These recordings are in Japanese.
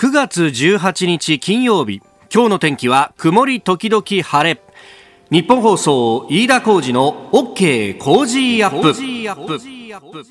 9月18日金曜日今日の天気は曇り時々晴れ日本放送飯田浩二の OK 工事アップ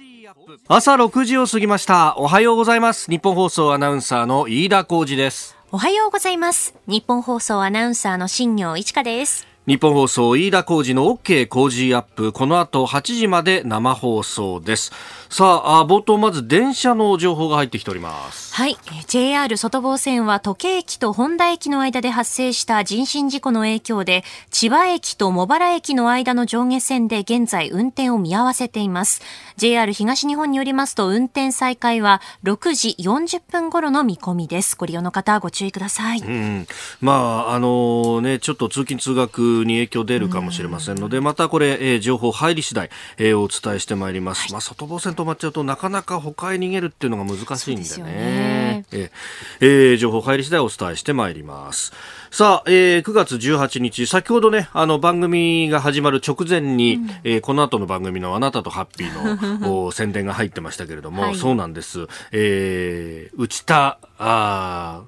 朝6時を過ぎましたおはようございます日本放送アナウンサーの飯田浩二ですおはようございます日本放送アナウンサーの新業一華です日本放送飯田浩司の OK 工事アップこの後8時まで生放送ですさあ冒頭まず電車の情報が入ってきておりますはい JR 外房線は時計駅と本田駅の間で発生した人身事故の影響で千葉駅と茂原駅の間の上下線で現在運転を見合わせています JR 東日本によりますと運転再開は6時40分頃の見込みですご利用の方ご注意ください、うん、まああのねちょっと通勤通学に影響出るかもしれませんので、またこれ、えー、情報入り次第、えー、お伝えしてまいります。はい、まあ、外房線止まっちゃうとなかなか他へ逃げるっていうのが難しいんでね。でねええー、情報入り次第お伝えしてまいります。さあ、えー、9月18日、先ほどね、あの番組が始まる直前に、うん、えー、この後の番組のあなたとハッピーの お宣伝が入ってましたけれども、はい、そうなんです。えー、内田、あ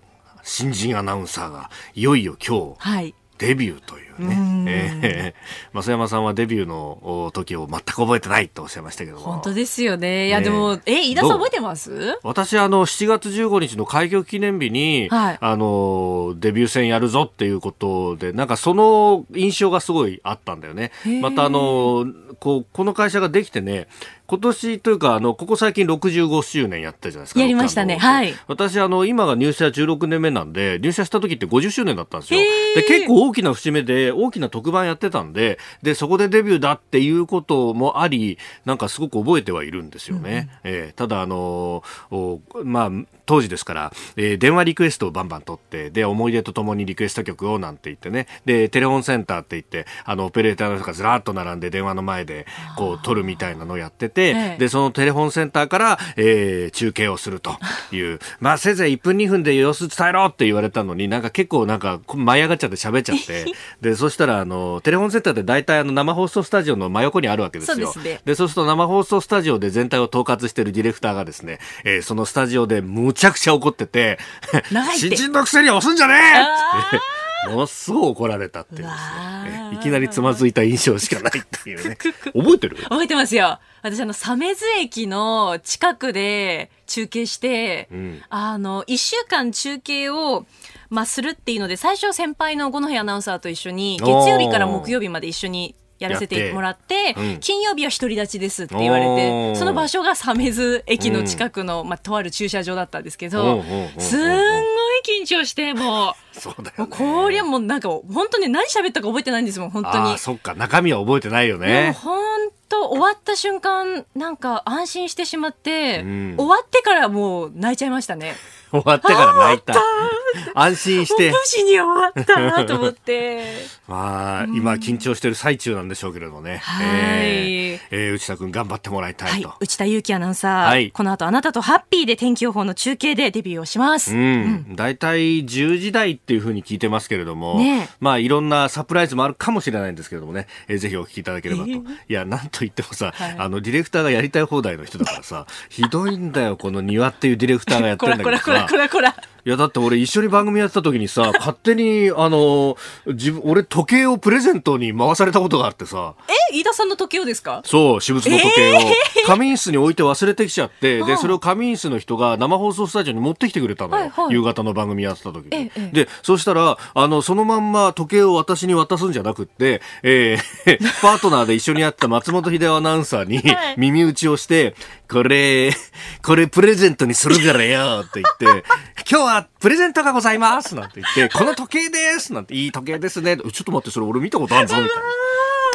新人アナウンサーがいよいよ今日、はい、デビューというね、うえ増山さんはデビューの時を全く覚えてないとおっしゃいましたけど本当ですよねいや、でもえ飯田さん覚えてます私あの7月15日の開業記念日に、はい、あのデビュー戦やるぞっていうことでなんかその印象がすごいあったんだよねまたあのこうこの会社ができてね今年というか、あの、ここ最近65周年やったじゃないですか。やりましたね。はい。私、あの、今が入社16年目なんで、入社した時って50周年だったんですよ。で結構大きな節目で大きな特番やってたんででそこでデビューだっていうこともありなんかすごく覚えてはいるんですよね、うん、えー、ただあのまあ当時ですから、えー、電話リクエストをバンバン取ってで思い出とともにリクエスト曲をなんて言ってねでテレホンセンターって言ってあのオペレーターの人がずらっと並んで電話の前でこう取るみたいなのをやってて、ええ、でそのテレホンセンターから、えー、中継をするというまあせいぜい1分2分で様子伝えろって言われたのになんか結構なんか舞い上がっちゃって喋っちゃって、で、そしたら、あの、テレフォンセンターって大体あの生放送スタジオの真横にあるわけですよ。そうで、ね、そうすると生放送スタジオで全体を統括してるディレクターがですね、えー、そのスタジオでむちゃくちゃ怒ってて、新人のくせに押すんじゃねえって。ものすごい怒られたっていうですね。いきなりつまずいた印象しかないっていうね。覚えてる覚えてますよ。私、あの、鮫津駅の近くで中継して、うん、あの、一週間中継を、まあ、するっていうので最初先輩の五戸アナウンサーと一緒に月曜日から木曜日まで一緒にやらせてもらって、うん、金曜日は独り立ちですって言われてその場所が鮫洲駅の近くの、うん、まあ、とある駐車場だったんですけどすんごい緊張してもう。そうだよ、ね、こりゃもうなんか本当に何喋ったか覚えてないんですもん本当にそっか中身は覚えてないよね当終わった瞬間なんか安心してしまって、うん、終わってからもう泣いちゃいましたね終わってから泣いた。安心して。無事に終わったと思って。まあ、今緊張してる最中なんでしょうけれどね。はい、えー、えー、内田君頑張ってもらいたいと。はい、内田祐樹アナウンサー、はい、この後あなたとハッピーで天気予報の中継でデビューをします。うん。大、う、体、ん、10時台っていうふうに聞いてますけれども、ね、まあ、いろんなサプライズもあるかもしれないんですけれどもね、えー、ぜひお聞きいただければと。えー、いや、なんと言ってもさ、はい、あの、ディレクターがやりたい放題の人だからさ、ひどいんだよ、この庭っていうディレクターがやってるんだけどさ。こらこら。いやだって俺一緒に番組やってた時にさ 勝手にあの自分俺時計をプレゼントに回されたことがあってさえ飯田さんの時計をですかそう私物の時計を、えー、仮眠室に置いて忘れてきちゃってでそれを仮眠室の人が生放送スタジオに持ってきてくれたのよ、はいはい、夕方の番組やってた時に、えー、でそしたらあのそのまんま時計を私に渡すんじゃなくって、えー、パートナーで一緒にやってた松本秀夫アナウンサーに耳打ちをして、これ、これプレゼントにするからよって言って、今日はプレゼントがございますなんて言って、この時計ですなんて、いい時計ですね。ちょっと待って、それ俺見たことあるぞみたいな。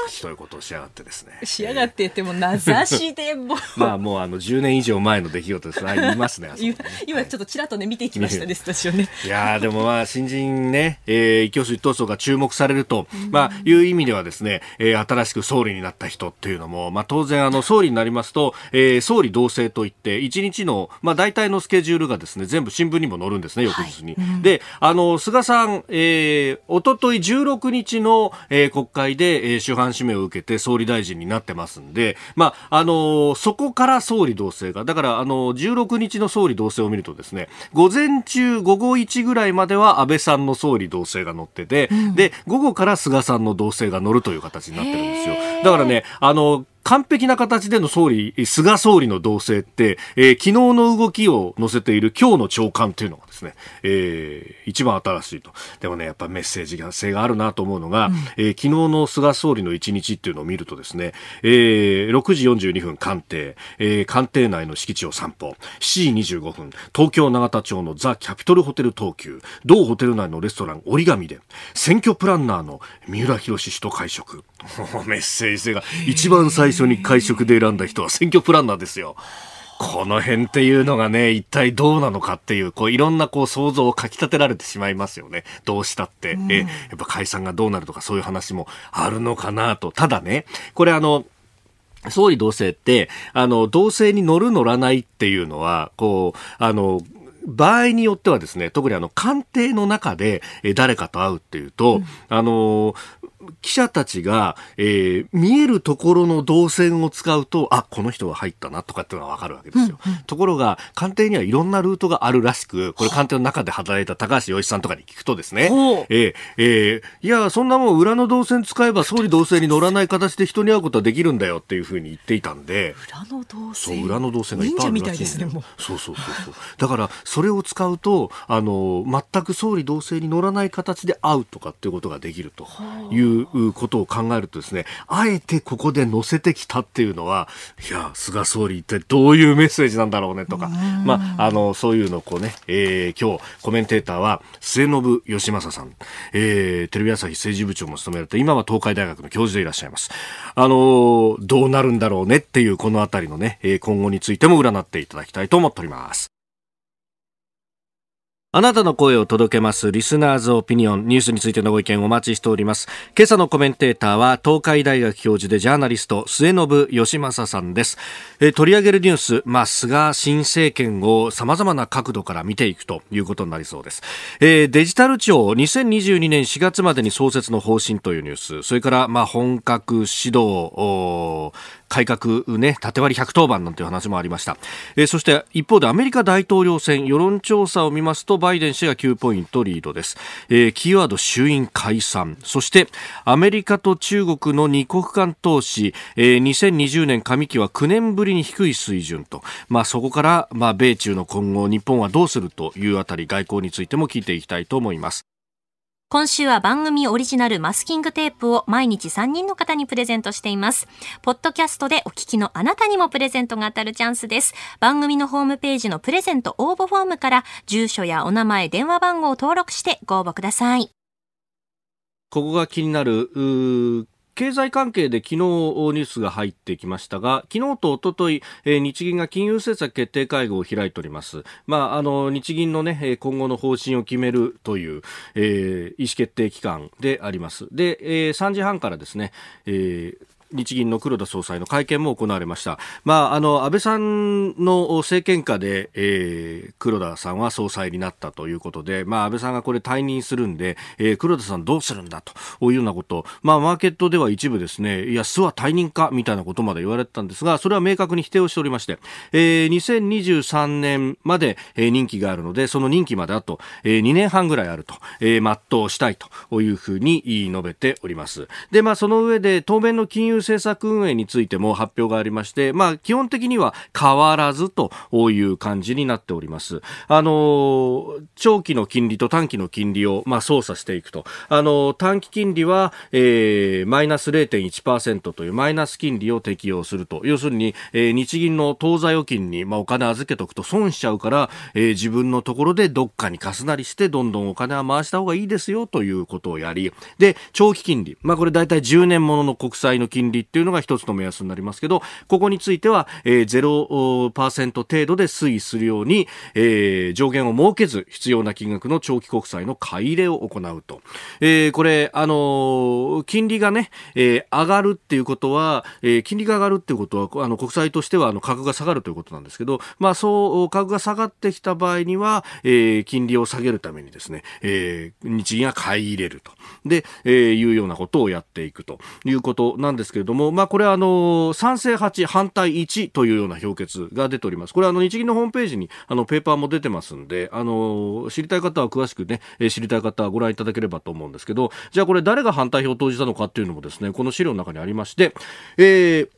ひどいことをしやがってですね。しやがって言っても名指しでも まあもうあの10年以上前の出来事です。あ言いますね。ね今ちょっとちらっとね見ていきましたねスタジオね。いやでもまあ新人ね、えー、一挙手一投足が注目されると、まあいう意味ではですね、えー、新しく総理になった人っていうのもまあ当然あの総理になりますと、えー、総理同性といって一日のまあ大体のスケジュールがですね全部新聞にも載るんですね翌日に。はいうん、であの菅さん、えー、一昨日16日の、えー、国会で、えー、主犯指名を受けて総理大臣になってますんで、まあ、あのー、そこから総理同棲が、だから、あのー、16日の総理同棲を見るとですね、午前中、午後1ぐらいまでは安倍さんの総理同棲が載ってて、うん、で、午後から菅さんの同棲が乗るという形になってるんですよ。だからね、あのー完璧な形での総理、菅総理の動静って、えー、昨日の動きを載せている今日の朝刊というのがですね、えー、一番新しいと。でもね、やっぱメッセージ性があるなと思うのが、うん、えー、昨日の菅総理の一日っていうのを見るとですね、えー、6時42分官邸、えー、官邸内の敷地を散歩、7時25分、東京長田町のザ・キャピトルホテル東急、同ホテル内のレストラン折り紙で、選挙プランナーの三浦博氏と会食。メッセージ性が一番最初に会食で選んだ人は選挙プランナーですよ。この辺っていうのがね、一体どうなのかっていう、こういろんなこう想像をかき立てられてしまいますよね。どうしたって。うん、え、やっぱ解散がどうなるとかそういう話もあるのかなと。ただね、これあの、総理同棲って、あの、同棲に乗る乗らないっていうのは、こう、あの、場合によってはですね、特にあの、官邸の中で、え誰かと会うっていうと、うん、あの、記者たちが、えー、見えるところの動線を使うと、あ、この人が入ったなとかっていうのがわかるわけですよ。うんうん、ところが、官邸にはいろんなルートがあるらしく、これ官邸の中で働いた高橋洋一さんとかに聞くとですね、えー、えー、いや、そんなもん裏の動線使えば総理動線に乗らない形で人に会うことはできるんだよっていうふうに言っていたんで、裏の動線裏の動線がいっぱいあるらしいんですね、そうそうそうそう。だから、それを使うと、あの、全く総理動線に乗らない形で会うとかっていうことができるといういうことを考えるとですね、あえてここで載せてきたっていうのは、いや、菅総理一体どういうメッセージなんだろうねとか、まあ、あの、そういうのをこうね、えー、今日コメンテーターは末信義正さん、えー、テレビ朝日政治部長も務められて、今は東海大学の教授でいらっしゃいます。あのどうなるんだろうねっていうこのあたりのね、今後についても占っていただきたいと思っております。あなたの声を届けますリスナーズオピニオンニュースについてのご意見をお待ちしております今朝のコメンテーターは東海大学教授でジャーナリスト末延義正さんですえ取り上げるニュース、まあ、菅新政権をさまざまな角度から見ていくということになりそうです、えー、デジタル庁2022年4月までに創設の方針というニュースそれからまあ本格指導改革ね、縦割り110番なんていう話もありました。えー、そして一方でアメリカ大統領選、世論調査を見ますと、バイデン氏が9ポイントリードです。えー、キーワード衆院解散。そしてアメリカと中国の二国間投資、えー、2020年上期は9年ぶりに低い水準と。まあそこから、まあ米中の今後、日本はどうするというあたり、外交についても聞いていきたいと思います。今週は番組オリジナルマスキングテープを毎日3人の方にプレゼントしています。ポッドキャストでお聞きのあなたにもプレゼントが当たるチャンスです。番組のホームページのプレゼント応募フォームから、住所やお名前、電話番号を登録してご応募ください。ここが気になる、経済関係で昨日ニュースが入ってきましたが、昨日と一昨日、日銀が金融政策決定会合を開いております。まあ、あの、日銀のね、今後の方針を決めるという、えー、意思決定機関であります。で、えー、3時半からですね、えー日銀の黒田総裁の会見も行われました。まあ、あの、安倍さんの政権下で、えー、黒田さんは総裁になったということで、まあ、安倍さんがこれ退任するんで、えー、黒田さんどうするんだというようなこと、まあ、マーケットでは一部ですね、いや、巣は退任か、みたいなことまで言われてたんですが、それは明確に否定をしておりまして、えー、2023年まで、え任期があるので、その任期まであと、えー、2年半ぐらいあると、えー、全うしたいというふうに述べております。で、まあ、その上で、当面の金融政策運営についても発表がありまして、まあ、基本的には変わらずという感じになっております。あの、長期の金利と短期の金利を、まあ、操作していくと。あの、短期金利は、えー、マイナス0.1%というマイナス金利を適用すると。要するに、えー、日銀の当座預金に、まあ、お金預けとくと損しちゃうから、えー、自分のところでどっかに貸すなりして、どんどんお金は回した方がいいですよということをやり、で、長期金利。まあ、これ大体10年ものの国債の金利金利っていうのが一つの目安になりますけど、ここについては、えー、0%程度で推移するように、えー、上限を設けず、必要な金額の長期国債の買い入れを行うと。えー、これ、あのー、金利がね、えー、上がるっていうことは、えー、金利が上がるっていうことは、あの、国債としては、あの、価格が下がるということなんですけど、まあ、そう、価格が下がってきた場合には、えー、金利を下げるためにですね、えー、日銀が買い入れると。で、えー、いうようなことをやっていくということなんですけどけれども、まあ、これはあの賛成8、反対1というような評決が出ております。これはあの日銀のホームページにあのペーパーも出てますんで、あの知りたい方は詳しくね、知りたい方はご覧いただければと思うんですけど、じゃあこれ誰が反対票を投じたのかっていうのもですね、この資料の中にありまして、えー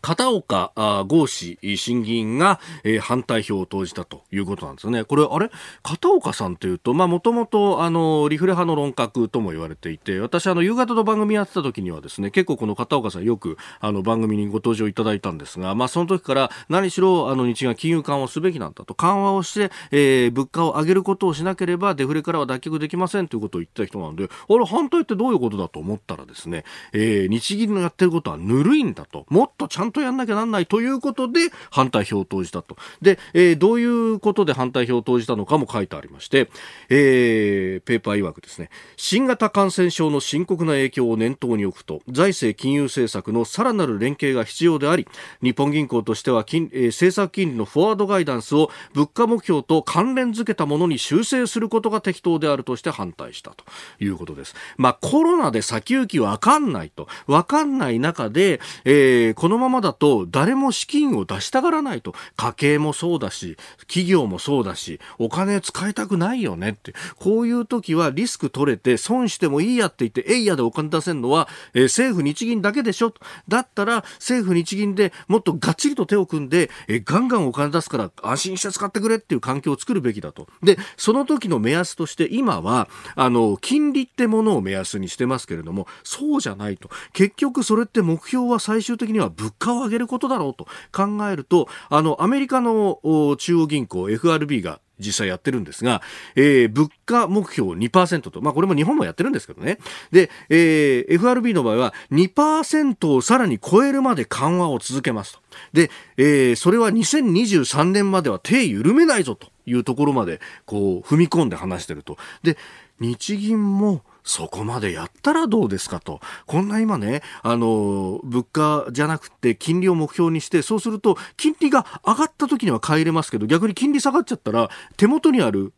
片岡剛志審議員が、え反対票を投じたということなんですね。これ、あれ片岡さんというと、まあ、もともと、あの、リフレ派の論客とも言われていて、私、あの、夕方の番組やってた時にはですね、結構この片岡さんよく、あの、番組にご登場いただいたんですが、まあ、その時から、何しろ、あの、日が金融緩和すべきなんだと、緩和をして、えー、物価を上げることをしなければ、デフレからは脱却できませんということを言った人なんで、あれ、反対ってどういうことだと思ったらですね、えー、日銀のやってることはぬるいんだと、もっとちゃんとやんなきゃなんないということで反対票を投じたと。で、えー、どういうことで反対票を投じたのかも書いてありまして、えー、ペーパー曰くですね、新型感染症の深刻な影響を念頭に置くと、財政金融政策のさらなる連携が必要であり、日本銀行としては金、えー、政策金利のフォワードガイダンスを物価目標と関連付けたものに修正することが適当であるとして反対したということです。まあ、コロナで先行きわかんないと。わかんない中で、えー、このままだと誰も資金を出したがらないと家計もそうだし企業もそうだしお金使いたくないよねってこういう時はリスク取れて損してもいいやって言ってえいやでお金出せるのは、えー、政府日銀だけでしょだったら政府日銀でもっとがっちりと手を組んで、えー、ガンガンお金出すから安心して使ってくれっていう環境を作るべきだとでその時の目安として今はあの金利ってものを目安にしてますけれどもそうじゃないと結局それって目標は最終的には物価を上げることだろうと考えると、あの、アメリカの中央銀行 FRB が実際やってるんですが、えー、物価目標2%と、まあ、これも日本もやってるんですけどね。で、えー、FRB の場合は2%をさらに超えるまで緩和を続けますと。で、えー、それは2023年までは手緩めないぞというところまで、こう、踏み込んで話してると。で、日銀も、そこまでやったらどうですかと。こんな今ね、あの、物価じゃなくて金利を目標にして、そうすると金利が上がった時には買い入れますけど、逆に金利下がっちゃったら、手元にある、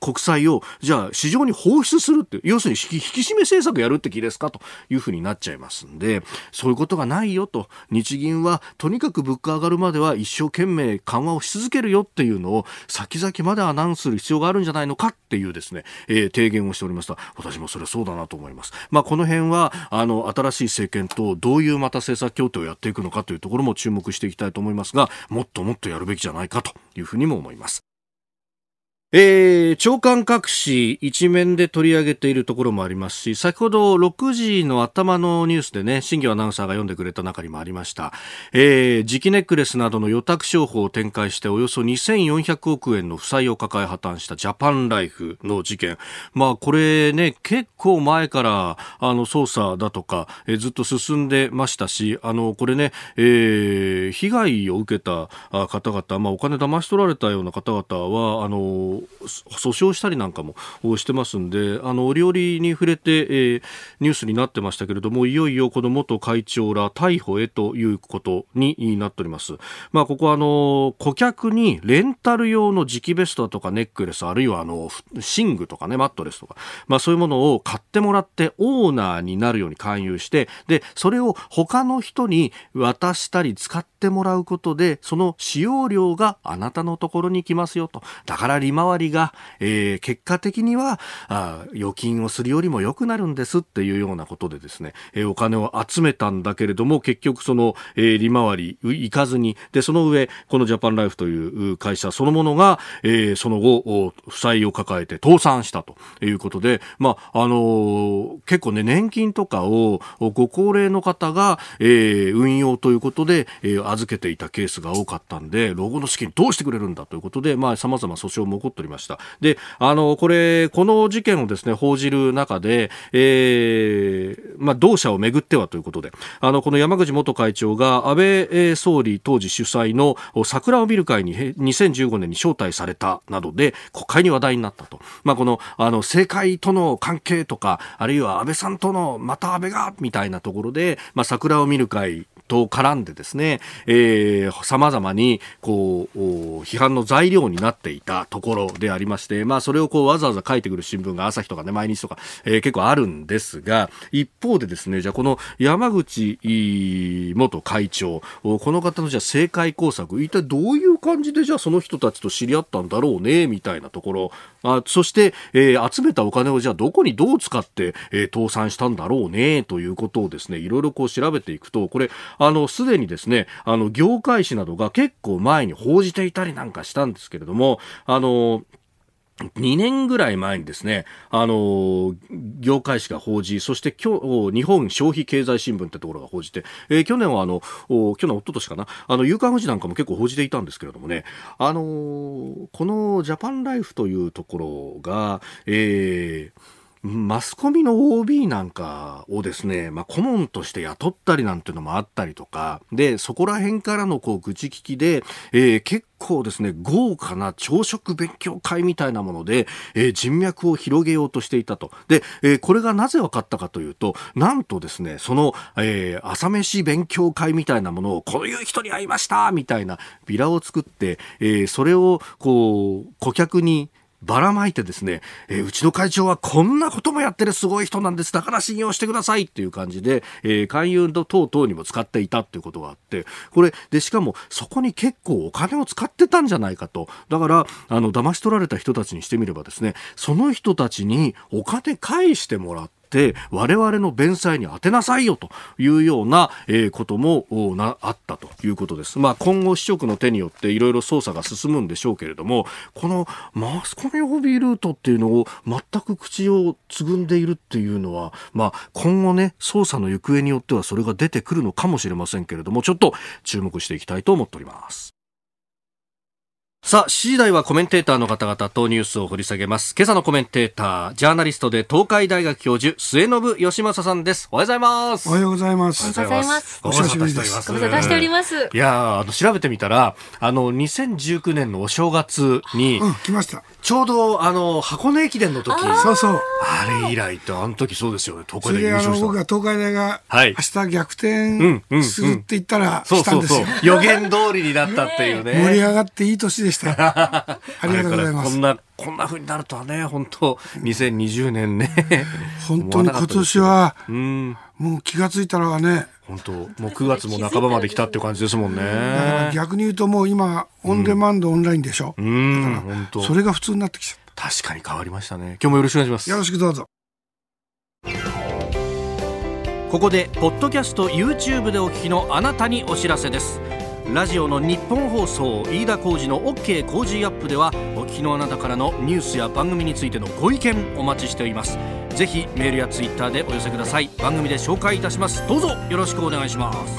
国債をじゃあ市場に放出するって要するに引き締め政策やるって気ですかというふうになっちゃいますんでそういうことがないよと日銀はとにかく物価上がるまでは一生懸命緩和をし続けるよっていうのを先々までアナウンスする必要があるんじゃないのかっていうですね、えー、提言をしておりました私もそれはそうだなと思います、まあ、この辺はあの新しい政権とどういうまた政策協定をやっていくのかというところも注目していきたいと思いますがもっともっとやるべきじゃないかというふうにも思います。えー、長官各紙一面で取り上げているところもありますし、先ほど6時の頭のニュースでね、新業アナウンサーが読んでくれた中にもありました。えー、磁気ネックレスなどの予託商法を展開しておよそ2400億円の負債を抱え破綻したジャパンライフの事件。まあこれね、結構前からあの捜査だとか、えー、ずっと進んでましたし、あの、これね、えー、被害を受けた方々、まあお金騙し取られたような方々は、あの訴訟したりなんかもしてますんであの折々に触れて、えー、ニュースになってましたけれどもいよいよこの元会長ら逮捕へということになっております。まあ、ここあの顧客にレンタル用の磁気ベストだとかネックレスあるいはあの寝具とかねマットレスとか、まあ、そういうものを買ってもらってオーナーになるように勧誘してでそれを他の人に渡したり使ってもらうことでその使用料があなたのところに来ますよとだから利回わりが、えー、結果的にはあ預金をするよりも良くなるんですっていうようなことでですね、えー、お金を集めたんだけれども結局その、えー、利回りいかずにでその上このジャパンライフという会社そのものが、えー、その後負債を抱えて倒産したということで、まああのー、結構ね年金とかをご高齢の方が、えー、運用ということで、えー、預けていたケースが多かったんで老後の資金どうしてくれるんだということで、まあ、様々訴訟も起こってておりました。で、あの、これ、この事件をですね、報じる中で、えー、まあ、同社をめぐってはということで、あの、この山口元会長が安倍総理当時主催の桜を見る会に2015年に招待されたなどで、国会に話題になったと。まあ、この、あの、政界との関係とか、あるいは安倍さんとの、また安倍が、みたいなところで、まあ、桜を見る会と絡んでですね、えー、様々に、こう、批判の材料になっていたところでありまして、まあ、それをこう、わざわざ書いてくる新聞が朝日とかね、毎日とか、えー、結構あるんですが、一方でですね、じゃあこの山口元会長、この方のじゃあ政界工作、一体どういう感じでじゃあその人たちと知り合ったんだろうね、みたいなところあそして、えー、集めたお金をじゃあどこにどう使って、えー、倒産したんだろうねということをですねいろいろこう調べていくとこれあのすでにですねあの業界誌などが結構前に報じていたりなんかしたんですけれどもあのー2年ぐらい前にですね、あの、業界紙が報じ、そして今日、日本消費経済新聞ってところが報じて、えー、去年はあの、去年、一昨年かな、あの、夕刊富士なんかも結構報じていたんですけれどもね、あのこのジャパンライフというところが、えー、マスコミの OB なんかをですね、まあ、顧問として雇ったりなんていうのもあったりとか、で、そこら辺からのこう、愚痴聞きで、えー、結構ですね、豪華な朝食勉強会みたいなもので、えー、人脈を広げようとしていたと。で、えー、これがなぜ分かったかというと、なんとですね、その、えー、朝飯勉強会みたいなものを、こういう人に会いましたみたいなビラを作って、えー、それを、こう、顧客に、ばらまいてですね、えー、うちの会長はこんなこともやってるすごい人なんです。だから信用してくださいっていう感じで、えー、勧誘の等々にも使っていたっていうことがあって、これ、で、しかもそこに結構お金を使ってたんじゃないかと。だから、あの、騙し取られた人たちにしてみればですね、その人たちにお金返してもらって、って我々の弁済に充てなさいよというような、えこともあったということです。まあ、今後、市職の手によっていろいろ捜査が進むんでしょうけれどもこのマスコミホビールートっていうのを全く口をつぐんでいるっていうのは、まあ、今後ね捜査の行方によってはそれが出てくるのかもしれませんけれどもちょっと注目していきたいと思っております。さあ、次第はコメンテーターの方々とニュースを掘り下げます。今朝のコメンテーター、ジャーナリストで東海大学教授、末延義正さんです。おはようございます。おはようございます。おはようございます。お久しぶりです。ご無沙汰しております。いやあの、調べてみたら、あの、2019年のお正月に、うん、来ました。ちょうど、あの、箱根駅伝の時、そうそう。あれ以来って、あの時そうですよね、東海大優勝し僕が東海大が、はい、明日逆転するって言ったら、そうそうそう。予言通りになったっていうね。盛り上がっていい年ででした。ありがとうございます。こんな、こんな風になるとはね、本当2020年ね。本当に今年は、うん、もう気がついたらね、本当もう9月も半ばまで来たって感じですもんね。逆に言うともう今、オンデマンド、オンラインでしょ。うん、だかそれが普通になってきちゃった。確かに変わりましたね。今日もよろしくお願いします。よろしくどうぞ。ここで、ポッドキャスト YouTube でお聞きのあなたにお知らせです。ラジオの日本放送飯田浩二の OK 工事アップではお聞きのあなたからのニュースや番組についてのご意見お待ちしておりますぜひメールやツイッターでお寄せください番組で紹介いたしますどうぞよろしくお願いします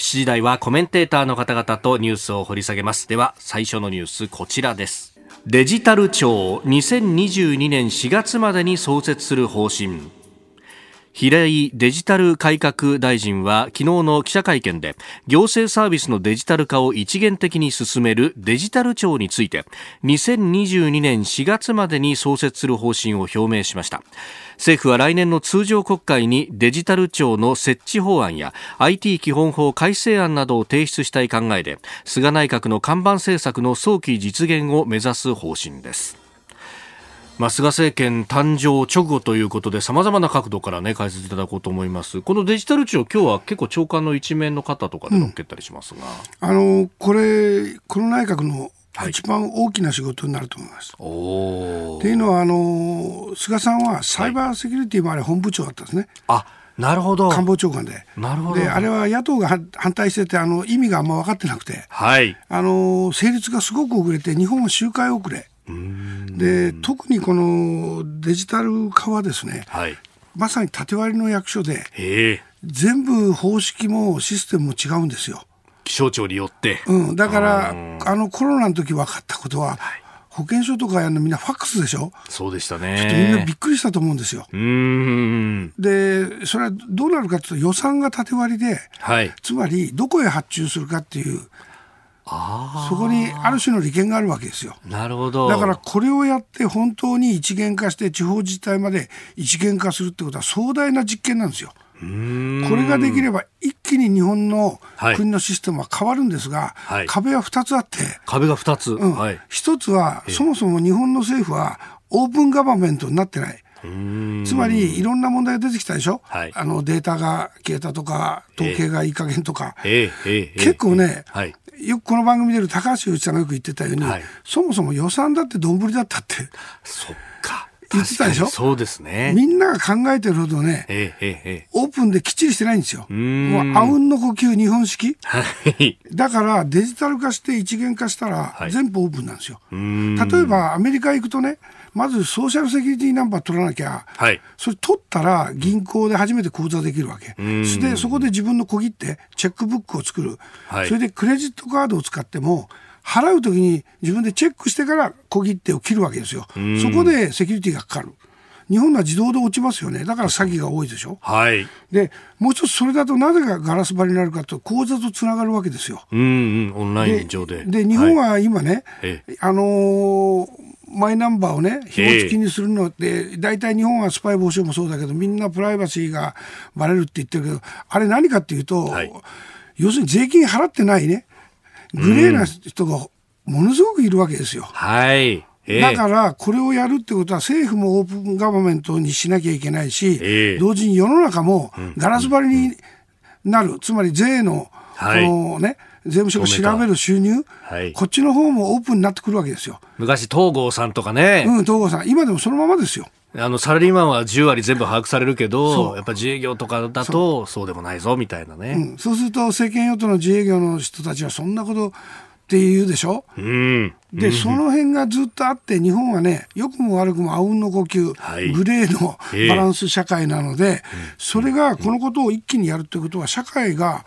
7時台はコメンテーターの方々とニュースを掘り下げますでは最初のニュースこちらですデジタル庁2022年4月までに創設する方針平井デジタル改革大臣は昨日の記者会見で行政サービスのデジタル化を一元的に進めるデジタル庁について2022年4月までに創設する方針を表明しました政府は来年の通常国会にデジタル庁の設置法案や IT 基本法改正案などを提出したい考えで菅内閣の看板政策の早期実現を目指す方針ですまあ、菅政権誕生直後ということで、さまざまな角度から、ね、解説いただこうと思います、このデジタル庁、今日は結構、長官の一面の方とかで乗っけたりしますが、うん、あのこれ、この内閣の一番大きな仕事になると思います。はい、というのはあの、菅さんはサイバーセキュリティもあれ、本部長だったんですね。はい、あなるほど官房長官でなるほどであれは野党が反対しててあの意味があんま分かってなくて、はい、あの成立がすごく遅れて日本は周回遅れ。で特にこのデジタル化はですね、はい、まさに縦割りの役所で全部方式もシステムも違うんですよ。気象庁によって、うん、だからあのコロナの時分かったことは、はい保険証とかやるのみんなファックスでしょそうでしたね。ちょっとみんなびっくりしたと思うんですよ。で、それはどうなるかというと予算が縦割りで、はい、つまりどこへ発注するかっていうそこにある種の利権があるわけですよなるほどだからこれをやって本当に一元化して地方自治体まで一元化するってことは壮大な実験なんですよ。これができれば一気に日本の国のシステムは変わるんですが、はい、壁は2つあって壁が二つ、うんはい、1つはそもそも日本の政府はオープンガバメントになってない。つまりいろんな問題が出てきたでしょ、はい、あのデータが消えたとか統計がいい加減とか、えーえーえー、結構ね、はい、よくこの番組でる高橋由一さんがよく言ってたように、はい、そもそも予算だってどんぶりだったって。そっか。言ってたでしょそうですね。みんなが考えてるほどね、えーえー、オープンできっちりしてないんですよ。うもう、あうんの呼吸、日本式。はい、だから、デジタル化して一元化したら、全部オープンなんですよ。はい、例えば、アメリカ行くとね、まずソーシャルセキュリティナンバー取らなきゃ、はい、それ取ったら銀行で初めて口座できるわけ。で、そこで自分の小切手、チェックブックを作る。はい、それでクレジットカードを使っても、払うときに自分でチェックしてから小切手を切るわけですよ。そこでセキュリティがかかる。日本は自動で落ちますよね。だから詐欺が多いでしょ。はい。で、もう一つそれだとなぜかガラス張りになるかと、口座とつながるわけですよ。うんうん、オンライン上で。で、日本は今ね、はい、あのーマイナンバーをね、紐付きにするのって、大体日本はスパイ防止もそうだけど、みんなプライバシーがバレるって言ってるけど、あれ何かっていうと、はい、要するに税金払ってないね、グレーな人がものすごくいるわけですよ。はいだから、これをやるってことは政府もオープンガバメントにしなきゃいけないし、同時に世の中もガラス張りになる、つまり税の、このね、税務署が調べる収入、はい、こっちの方もオープンになってくるわけですよ昔東郷さんとかねうん東郷さん今でもそのままですよあのサラリーマンは10割全部把握されるけどやっぱ自営業とかだとそうでもないぞみたいなね、うん、そうすると政権与党の自営業の人たちはそんなことっていうでしょ、うん、で、うん、その辺がずっとあって日本はね良くも悪くもあうんの呼吸、はい、グレーのバランス社会なので、えー、それがこのことを一気にやるということは社会が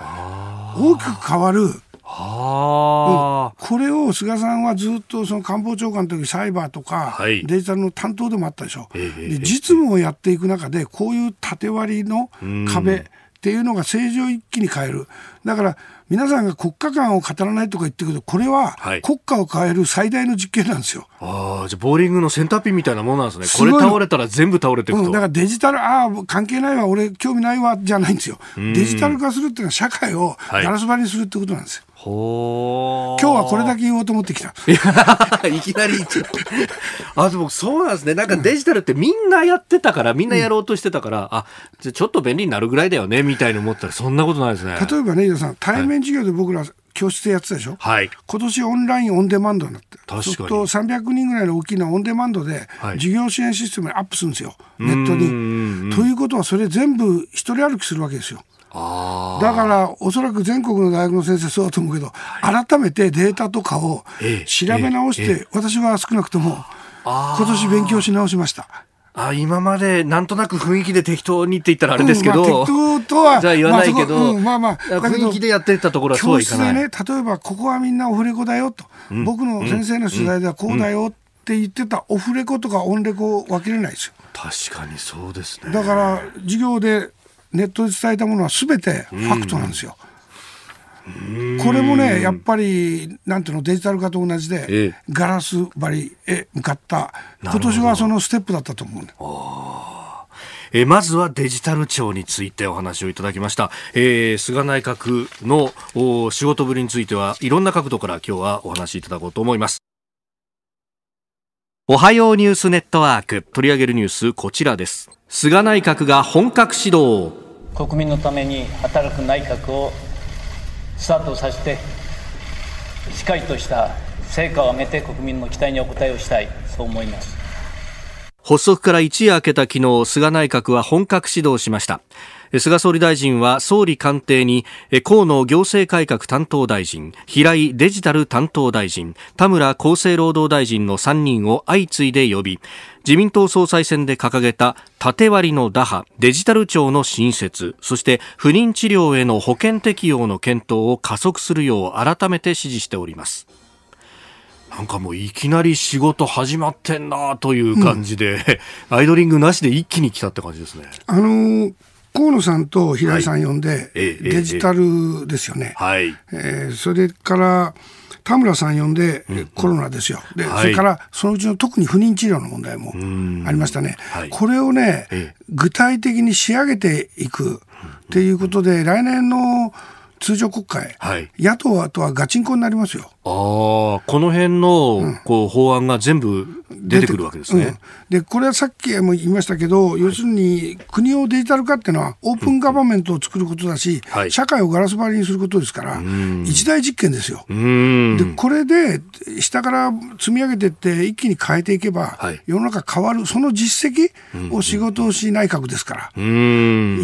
大きく変わるあ、これを菅さんはずっとその官房長官の時サイバーとか、デジタルの担当でもあったでしょ、えで実務をやっていく中でこういう縦割りの壁っていうのが政治を一気に変えるだから皆さんが国家観を語らないとか言ってるけどこれは国家を変える最大の実験なんですよ、はい、あじゃあボーリングのセンターピンみたいなものなんですねこれ倒れたら全部倒れていくと、うん、だからデジタルああ関係ないわ俺興味ないわじゃないんですよデジタル化するっていうのは社会をガラス張りにするってことなんですよほ今日はこれだけ言おうと思ってきた。いきなり。あ、でもそうなんですね。なんかデジタルってみんなやってたから、みんなやろうとしてたから、うん、あ、ちょっと便利になるぐらいだよね、みたいに思ったら、そんなことないですね。例えばね、伊田さん、対面授業で僕ら、教室でやってたでしょ、はい、今年オンラインオンデマンドになって確かにと300人ぐらいの大きなオンデマンドで事業支援システムにアップするんですよ、はい、ネットに。ということはそれ全部一人歩きするわけですよ。だからおそらく全国の大学の先生そうだと思うけど、改めてデータとかを調べ直して、私は少なくとも今年勉強し直しました。あ今までなんとなく雰囲気で適当にって言ったらあれですけど、うんまあ、適当とはじゃあ言わないけど、まあまあまあ、雰囲気でやってたところはそういかない教室でね例えばここはみんなオフレコだよと、うん、僕の先生の取材ではこうだよって言ってたオフレコとかオンレコ分けれないですよ確かにそうですねだから授業でネットで伝えたものは全てファクトなんですよ。これもねやっぱりなんていうのデジタル化と同じで、ええ、ガラス張りへ向かった今年はそのステップだったと思う、ね、えまずはデジタル庁についてお話をいただきました、えー、菅内閣のお仕事ぶりについてはいろんな角度から今日はお話しいただこうと思いますおはようニュースネットワーク取り上げるニュースこちらです菅内閣が本格始動国民のために働く内閣をスタートさせてしっかりとした成果を上げて国民の期待にお応えをしたいそう思います発足から一夜明けた昨日菅内閣は本格始動しました菅総理大臣は総理官邸に河野行政改革担当大臣平井デジタル担当大臣田村厚生労働大臣の3人を相次いで呼び自民党総裁選で掲げた縦割りの打破デジタル庁の新設そして不妊治療への保険適用の検討を加速するよう改めて指示しておりますなんかもういきなり仕事始まってんなという感じで、うん、アイドリングなしで一気に来たって感じですね。あのー河野さんと平井さん呼んで、デジタルですよね。はい、えー、それから田村さん呼んで、コロナですよ。で、それからそのうちの特に不妊治療の問題もありましたね。これをね、具体的に仕上げていくっていうことで、来年の通常国会、はい、野党はとはガチンコになりますよ。ああ、この辺の、こう法案が全部出てくるわけですね。でこれはさっきも言いましたけど、要するに国をデジタル化っていうのはオープンガバメントを作ることだし、はい、社会をガラス張りにすることですから、一大実験ですよ。でこれで下から積み上げていって一気に変えていけば、はい、世の中変わるその実績を仕事をし内閣ですから、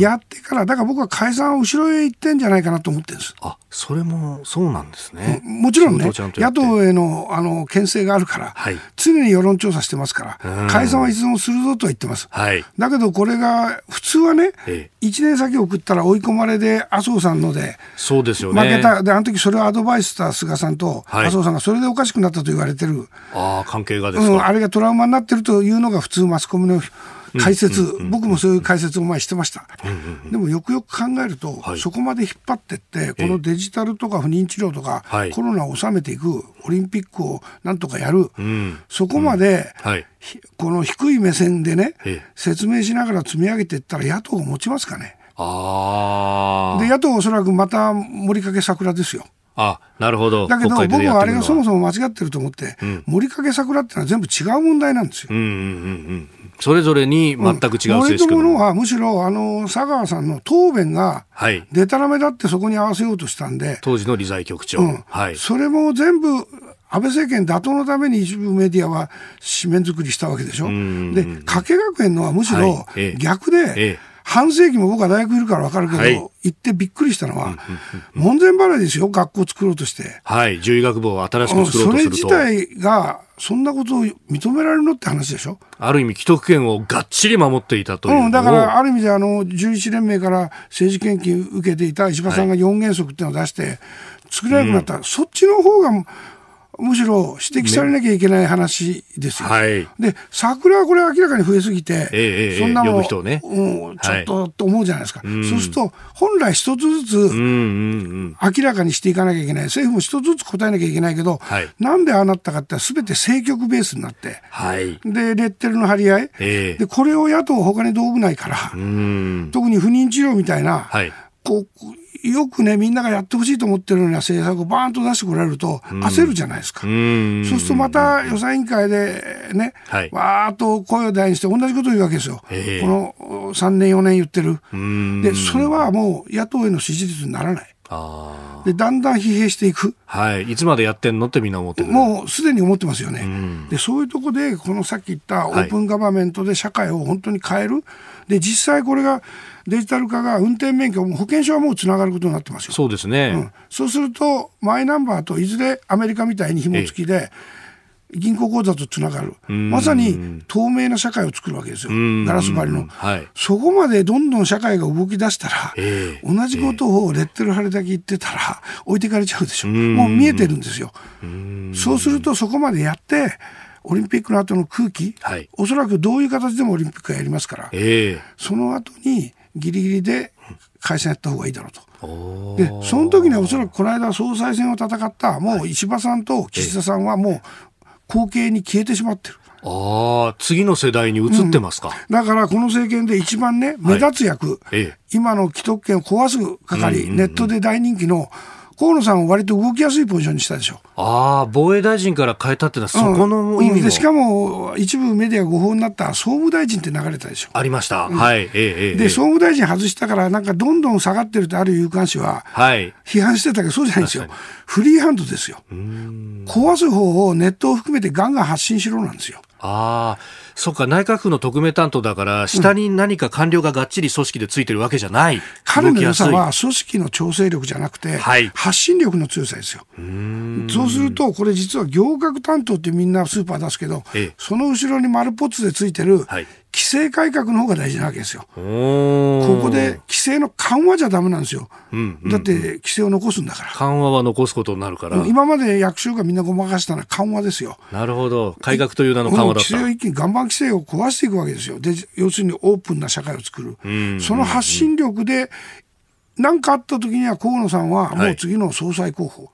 やってからだから僕は解散を後ろへ行ってんじゃないかなと思ってるんです。あそれもそうなんですね。もちろんね野党へのあの牽制があるから、はい、常に世論調査してますから解散さんは依存もするぞとは言ってます、はい、だけどこれが普通はね、1年先送ったら追い込まれで麻生さんのでそうですよ、ね、負けたであの時それをアドバイスした菅さんと、はい、麻生さんがそれでおかしくなったと言われてるあ関係がですか、うん、あれがトラウマになってるというのが普通マスコミの解説、僕もそういう解説を前してました、でもよくよく考えると、そこまで引っ張ってってこのデジタルとか不妊治療とか、コロナを収めていくオリンピックをなんとかやる、そこまで、この低い目線でね、説明しながら積み上げていったら野党が持ちますかね。あで野党おそらくまた盛りかけ桜ですよ。あなるほどだけど僕はあれがそもそも間違ってると思って、うん、森掛桜ってのは全部違う問題なんですよ。うんうんうんうん。それぞれに全く違う政治、うん、のはむしろあの佐川さんの答弁がでたらめだってそこに合わせようとしたんで当時の理財局長、うんはい、それも全部安倍政権打倒のために一部メディアは紙面作りしたわけでしょ。うんうんで加計学園のはむしろ逆で、ええ半世紀も僕は大学いるから分かるけど、はい、行ってびっくりしたのは、門前払いですよ、学校作ろうとして。はい、獣医学部を新しく作ろうとそれ自体が、そんなことを認められるのって話でしょある意味、既得権をがっちり守っていたという、うん、だから、ある意味であの、11連盟から政治献金受けていた石破さんが4原則っていうのを出して、作れなくなった、そっちの方がむしろ指摘されなきゃいけない話ですよ。ねはい、で、桜はこれ明らかに増えすぎて、えー、そんなの、ね、うん、ちょっと、と思うじゃないですか。そうすると、本来一つずつ明らかにしていかなきゃいけない。政府も一つずつ答えなきゃいけないけど、はい、なんでああなったかって全て政局ベースになって、はい、で、レッテルの張り合い、えー、で、これを野党他に道具ないから、特に不妊治療みたいな、はい、こう、よくね、みんながやってほしいと思ってるような政策をバーンと出してこられると、焦るじゃないですか。うん、そうするとまた予算委員会でね、はい、わーっと声を大にして同じことを言うわけですよ。この3年4年言ってる。で、それはもう野党への支持率にならない。でだんだん疲弊していく、はい、いつまでやってんのってみんな思ってもうすでに思ってますよね、うん、でそういうとこでこのさっき言ったオープンガバメントで社会を本当に変える、はい、で実際これがデジタル化が運転免許保険証はもうつながることになってますよそうですね、うん、そうするとマイナンバーといずれアメリカみたいに紐付きで、ええ銀行口座とつながる、まさに透明な社会を作るわけですよ、ガラス張りの、はい、そこまでどんどん社会が動き出したら、えー、同じことをレッテル貼りだけ言ってたら、置いていかれちゃうでしょ、もう見えてるんですよ。そうすると、そこまでやって、オリンピックの後の空気、はい、おそらくどういう形でもオリンピックはやりますから、えー、その後にギリギリで解散やった方がいいだろうと。でその時にはおそらくこの間総裁選を戦ったもう石破さんと岸田さんはもう後継に消えてしまってる。ああ、次の世代に移ってますか、うん、だからこの政権で一番ね、目立つ役、はい、今の既得権を壊す係、うんうんうん、ネットで大人気の河野さんを割と動きやすいポジションにしたでしょああ防衛大臣から変えたってのはそこの意味、うん、しかも一部メディア誤報になった総務大臣って流れたでしょありました、うん、はい、ええ、で総務大臣外したからなんかどんどん下がってるとある有観視は批判してたけど、はい、そうじゃないんですよフリーハンドですよ壊す方をネットを含めてガンガン発信しろなんですよああ、そっか、内閣府の特命担当だから、下に何か官僚ががっちり組織でついてるわけじゃない。うん、彼の良さは、組織の調整力じゃなくて、はい、発信力の強さですよ。そうすると、これ実は行革担当ってみんなスーパー出すけど、ええ、その後ろに丸ポツでついてる規制改革の方が大事なわけですよ。ここで規制の緩和じゃだめなんですよ、うんうん、だって規制を残すんだから。緩和は残すことになるから。今まで役所がみんなごまかしたのは緩和ですよ。なるほど。改革という名の緩和だった。規制を一気に岩盤規制を壊していくわけですよ。で、要するにオープンな社会を作る。うんうんうん、その発信力で何かあった時には河野さんはもう次の総裁候補、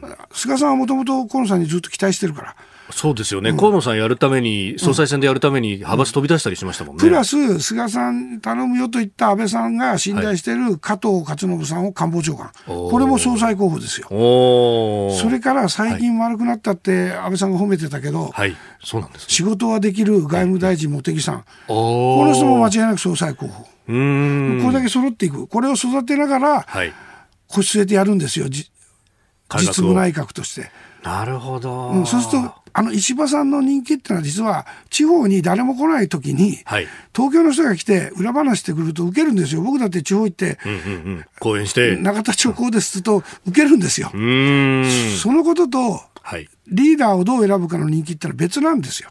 はい、菅さんはもともと河野さんにずっと期待してるからそうですよね、うん、河野さんやるために、総裁選でやるために、派閥飛び出したりしましたもんね、プラス、菅さん頼むよと言った安倍さんが信頼している加藤勝信さんを官房長官、はい、これも総裁候補ですよ。それから最近悪くなったって、安倍さんが褒めてたけど、はい、そうなんです、ね、仕事はできる外務大臣、茂木さん、この人も間違いなく総裁候補。これだけ揃っていく、これを育てながら、はい、腰据えてやるんですよ、実務内閣として。なるほど、うん、そうするとあの石破さんの人気っていうのは実は地方に誰も来ない時に、はい、東京の人が来て裏話してくると受けるんですよ僕だって地方行って、うんうんうん、講演して中田町こうですと受けるんですよ。そのことと、はい、リーダーをどう選ぶかの人気ってのは別なんですよ。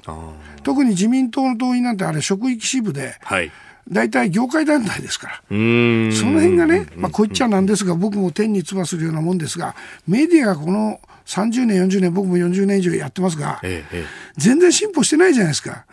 特に自民党の党員なんてあれ職域支部で、はい大体業界団体ですから、その辺がね、まあ、こう言っちゃなんですが、僕も天につばするようなもんですが、メディアがこの30年、40年、僕も40年以上やってますが、ええ、全然進歩してないじゃないですか。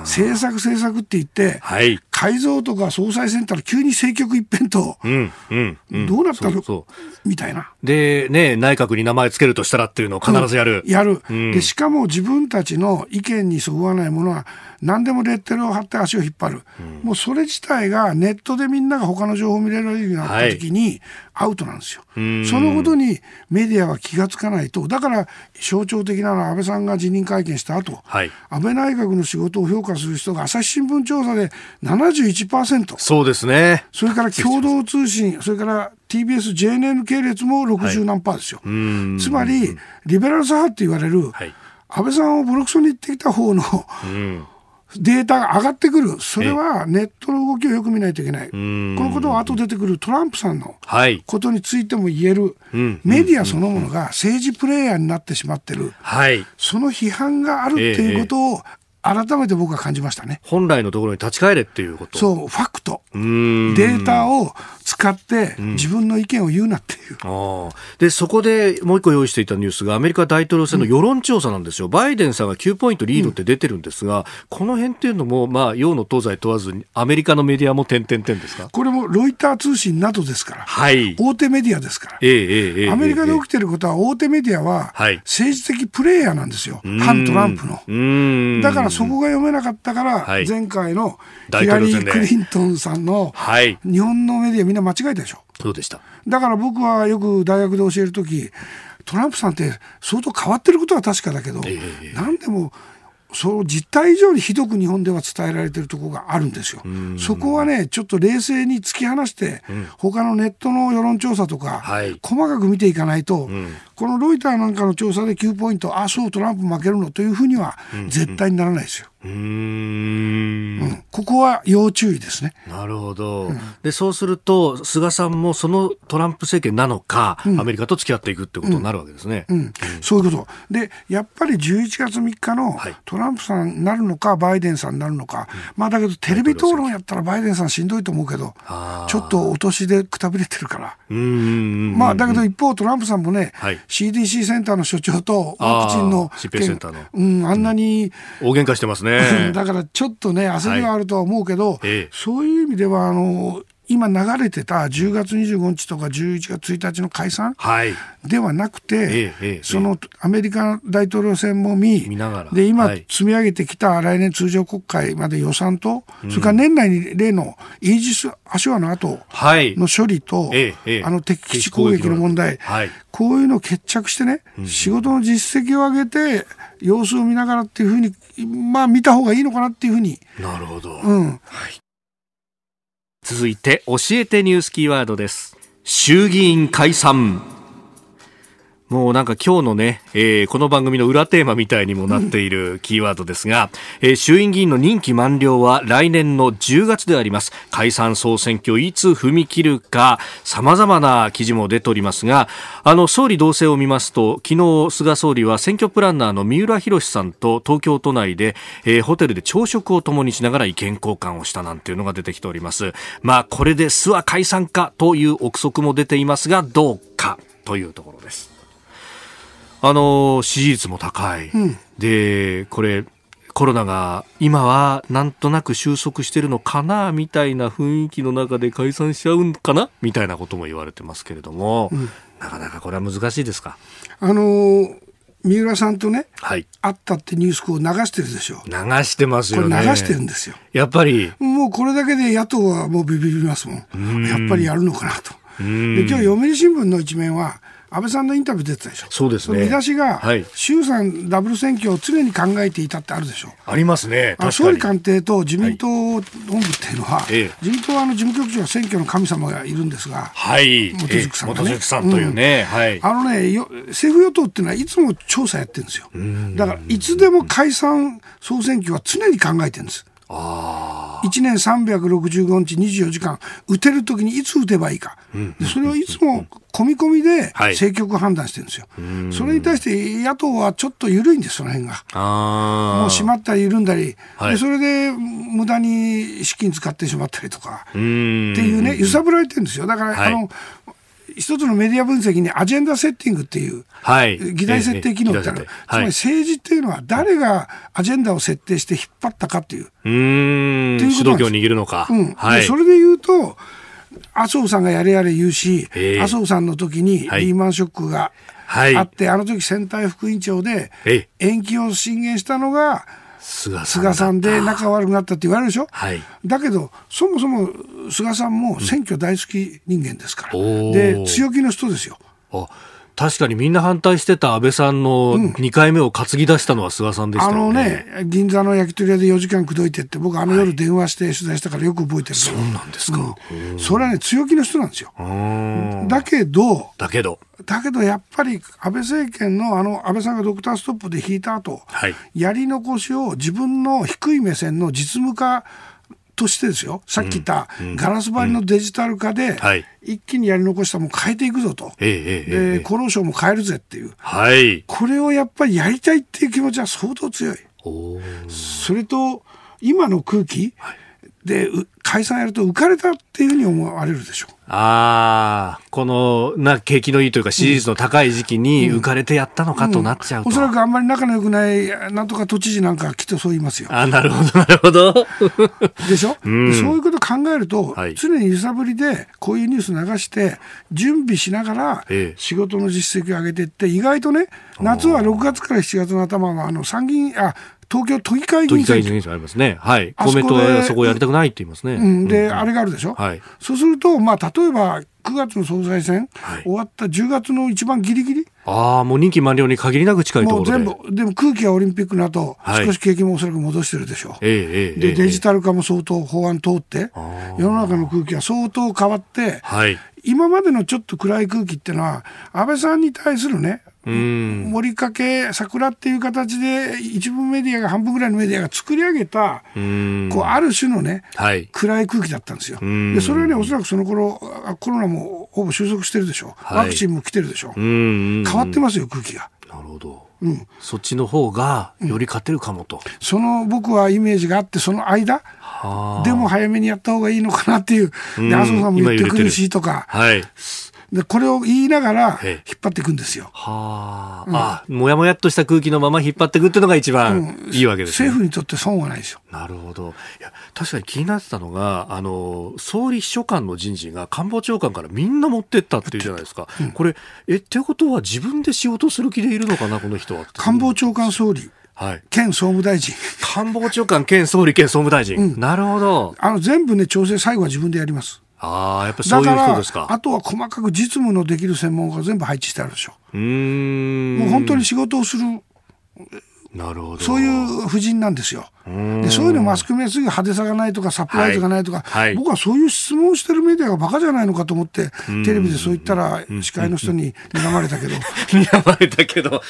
政策、政策って言って、はい、改造とか総裁選ったら急に政局一辺と、うんうんうん、どうなったのみたいな。で、ね、内閣に名前つけるとしたらっていうのを必ずやる。うん、やる、うん、で。しかも自分たちの意見にそぐわないものは、何でもレッテルを貼って足を引っ張る、うん、もうそれ自体がネットでみんなが他の情報を見れるようになった時にアウトなんですよ、はい、そのことにメディアは気が付かないとだから象徴的なのは安倍さんが辞任会見した後、はい、安倍内閣の仕事を評価する人が朝日新聞調査で71%そうですねそれから共同通信それから TBS、JNN 系列も60何パーですよ、はい、つまりリベラル左派って言われる、はい、安倍さんをブロクソンに行ってきた方の、うんデータが上がってくる、それはネットの動きをよく見ないといけない、このことは後出てくるトランプさんのことについても言える、はい、メディアそのものが政治プレーヤーになってしまってる、はい、その批判があるっていうことを改めて僕は感じましたね本来のところに立ち返れっていうことそうファクトデータを使って自分の意見を言うなっていう、うん、でそこでもう一個用意していたニュースがアメリカ大統領選の世論調査なんですよ、うん、バイデンさんが9ポイントリードって出てるんですが、うん、この辺っていうのも、まあ、洋の東西問わずアメリカのメディアも点々点ですかこれもロイター通信などですから、はい、大手メディアですから、えー、えー、えー、アメリカで起きてることは大手メディアは政治的プレーヤーなんですよ、反トランプの。だからそこが読めなかったから、前回のヒラリー・クリントンさんの日本のメディアみんな間違えたでしょ。そうでしただから僕はよく大学で教える時トランプさんって相当変わってることは確かだけど、えー、何でもその実態以上にひどく日本では伝えられているところがあるんですよ。そこはね、ちょっと冷静に突き放して、うん、他のネットの世論調査とか、はい、細かく見ていかないと、うん、このロイターなんかの調査で9ポイント、あ、そう、トランプ負けるのというふうには絶対にならないですよ。うんうんうんここは要注意ですね。なるほど、うん、でそうすると、菅さんもそのトランプ政権なのか、うん、アメリカと付き合っていくってことになるわけですね。そういうこと、でやっぱり11月3日のトランプさんになるのか、バイデンさんになるのか、まあ、だけどテレビ討論やったらバイデンさんしんどいと思うけど、ちょっとお年でくたびれてるから、まあ、だけど一方、トランプさんもね、はい、CDC センターの所長とワクチンの、うん、あんなに大喧嘩してますね。ね だからちょっとね焦りはあるとは思うけど、はい、そういう意味ではあの今流れてた10月25日とか11月1日の解散、はい、ではなくて、ええ、そのアメリカ大統領選も見で今、積み上げてきた来年通常国会まで予算と、それから年内に例のイージス・アショアの後の処理と、はい、あの敵基地攻撃の問題、はい、こういうのを決着してね、うん、仕事の実績を上げて様子を見ながらっていうふうに、まあ見た方がいいのかなっていうふうに。なるほど。うん。はい、続いて、教えてニュースキーワードです。衆議院解散。もうなんか今日のね、えー、この番組の裏テーマみたいにもなっている キーワードですが、えー、衆院議員の任期満了は来年の10月であります。解散総選挙いつ踏み切るか、様々な記事も出ておりますが、あの、総理同棲を見ますと、昨日菅総理は選挙プランナーの三浦博さんと東京都内で、えー、ホテルで朝食を共にしながら意見交換をしたなんていうのが出てきております。まあ、これで諏訪解散かという憶測も出ていますが、どうかというところです。あの、支持率も高い。うん、で、これ、コロナが今はなんとなく収束してるのかなみたいな雰囲気の中で解散しちゃうんかなみたいなことも言われてますけれども、うん、なかなかこれは難しいですか。あのー、三浦さんとね、はい、会ったってニュースこう流してるでしょ流してますよね流してるんですよやっぱりもうこれだけで野党はもうビビりますもんやっぱりやるのかなとで今日読売新聞の一面は安倍さんのインタビュー出てたでしょ。そうですね。見出しが、はい、衆参ダブル選挙を常に考えていたってあるでしょ。ありますね。総理官邸と自民党本部っていうのは、はい、自民党はあの事務局長は選挙の神様がいるんですが、はい、本塾さん、ね、本さんというね、うん、はい。あのねよ、政府与党っていうのはいつも調査やってるんですよ。だからいつでも解散総選挙は常に考えてるんです。1年365日24時間打てるときにいつ打てばいいか、それをいつも込み込みで政局判断してるんですよ、はい、それに対して野党はちょっと緩いんです、その辺が。もう閉まったり緩んだり、はい、でそれで無駄に資金使ってしまったりとかっていうね、揺さぶられてるんですよ。だから、はい、あの一つのメディア分析にアジェンダセッティングっていう、はい、議題設定機能ってある、ええ、つまり政治っていうのは誰がアジェンダを設定して引っ張ったかっていう。うん主導権を握るのか。うんはい、それで言うと麻生さんがやれやれ言うし、えー、麻生さんの時にリーマンショックがあって、はい、あの時選対副委員長で延期を進言したのが菅さんで仲悪くなったって言われるでしょ、はい、だけどそもそも菅さんも選挙大好き人間ですから、で強気の人ですよ。確かにみんな反対してた安倍さんの2回目を担ぎ出したのは菅さんでした、ねうん、あのね、銀座の焼き鳥屋で4時間口説いてって、僕、あの夜電話して取材したからよく覚えてる、そうなんですか、うん、それはね、強気の人なんですよ。だけど、だけど、だけどやっぱり安倍政権のあの安倍さんがドクターストップで引いた後、はい、やり残しを自分の低い目線の実務化としてですよさっき言ったガラス張りのデジタル化で一気にやり残したも変えていくぞと、え厚労省も変えるぜっていう、はい、これをやっぱりやりたいっていう気持ちは相当強い。それと今の空気、はいで解散やると浮かれたっていうふうに思われるでしょう。ああ、このな景気のいいというか支持率の高い時期に浮かれてやったのかとなっちゃうと、うんうん、おそらくあんまり仲の良くないなんとか都知事なんかきっとそう言いますよ。あなるほどなるほど。でしょ、うん、そういうこと考えると、はい、常に揺さぶりでこういうニュース流して準備しながら仕事の実績を上げていって意外とね夏は6月から7月の頭のあの参議院あ東京都議会議員選挙ありますね、はい、公明党はそこをやりたくないって言いますね。うん、で、うん、あれがあるでしょ、はい、そうすると、まあ、例えば9月の総裁選、はい、終わった10月の一番ぎりぎり。ああ、もう任期満了に限りなく近いところで。もう全部、でも空気はオリンピックの後、はい、少し景気もおそらく戻してるでしょう。えー、えー、で、えー、デジタル化も相当法案通って、世の中の空気は相当変わって、はい、今までのちょっと暗い空気っていうのは、安倍さんに対するね、盛りかけ桜っていう形で一部メディアが半分ぐらいのメディアが作り上げたこうある種のね、はい、暗い空気だったんですよ。でそれはねおそらくその頃コロナもほぼ収束してるでしょ、はい、ワクチンも来てるでしょ、変わってますよ空気が。なるほどうん、そっちの方がより勝てるかもと、うん、その僕はイメージがあってその間でも早めにやった方がいいのかなっていう、うん、麻生さんも言ってくるしとか、はい、でこれを言いながら引っ張っていくんですよ。はあ、うん、あもやもやっとした空気のまま引っ張っていくっていうのが一番いいわけです、ねうん、政府にとって損はないですよ。なるほどいや確かに気になってたのがあの総理秘書官の人事が官房長官からみんな持ってったっていうじゃないですか、うん、これえっていうことは自分で仕事する気でいるのかなこの人は官房長官総理はい、県総務大臣。官房長官兼総理兼総務大臣。うん、なるほど。あの全部ね、調整最後は自分でやります。ああ、やっぱそういう人ですか。かあとは細かく実務のできる専門家全部配置してあるでしょ。うん。もう本当に仕事をする。なるほど。そういう夫人なんですよ。でそういうのマスコミはすぐ派手さがないとかサプライズがないとか、はい僕はそういう質問してるメディアがバカじゃないのかと思って、テレビでそう言ったら司会の人に睨まれたけど 睨まれたけど